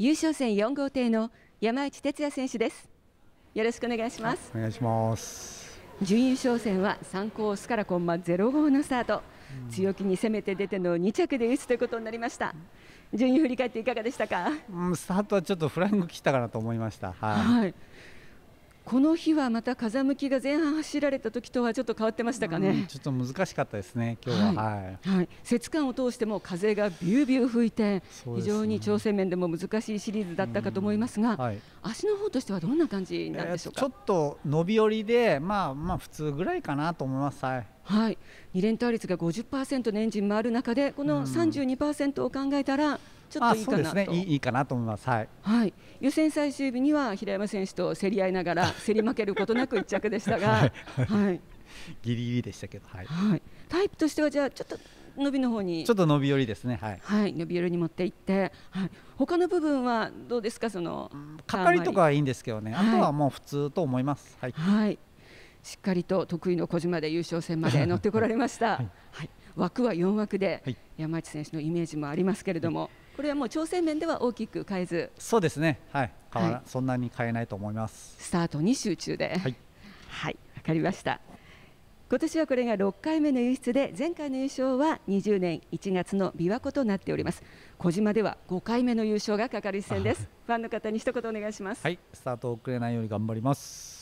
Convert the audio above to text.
優勝戦4号艇の山内哲也選手ですよろしくお願いしますお願いします準優勝戦はコースからコンマ0号のスタート、うん、強気に攻めて出ての2着で打つということになりました順位振り返っていかがでしたか、うん、スタートはちょっとフライング切ったかなと思いましたはい、はいこの日はまた風向きが前半走られた時とはちょっと変わってましたかね、うん、ちょっと難しかったですね今日は、はい、はい、節間を通しても風がビュービュー吹いて、ね、非常に調整面でも難しいシリーズだったかと思いますが、うんはい、足の方としてはどんな感じなんでしょうか、えー、ちょっと伸び寄りでまあまあ普通ぐらいかなと思いますはいはい、2連単率が50%のエンジンもある中でこの32%を考えたら、うんちょっといいかなと、ね、いいかなと思います、はい、はい、予選最終日には平山選手と競り合いながら 競り負けることなく1着でしたが、はい、はい、ギリギリでしたけど、はい、はい、タイプとしてはじゃあちょっと伸びの方にちょっと伸び寄りですねはい、はい、伸び寄りに持っていって、はい、他の部分はどうですかそのかかりとかはいいんですけどね、はい、あとはもう普通と思いますはい、はい、しっかりと得意の小島で優勝戦まで 乗ってこられました、はい枠は4枠で、山内選手のイメージもありますけれども、はい、これはもう挑戦面では大きく変えずそうですね、はい、変わはい、そんなに変えないと思いますスタートに集中ではいはい、かりました今年はこれが6回目の輸出で前回の優勝は20年1月の琵琶湖となっております小島では5回目の優勝がかかる一戦ですファンの方に一言お願いしますはいスタート遅れないように頑張ります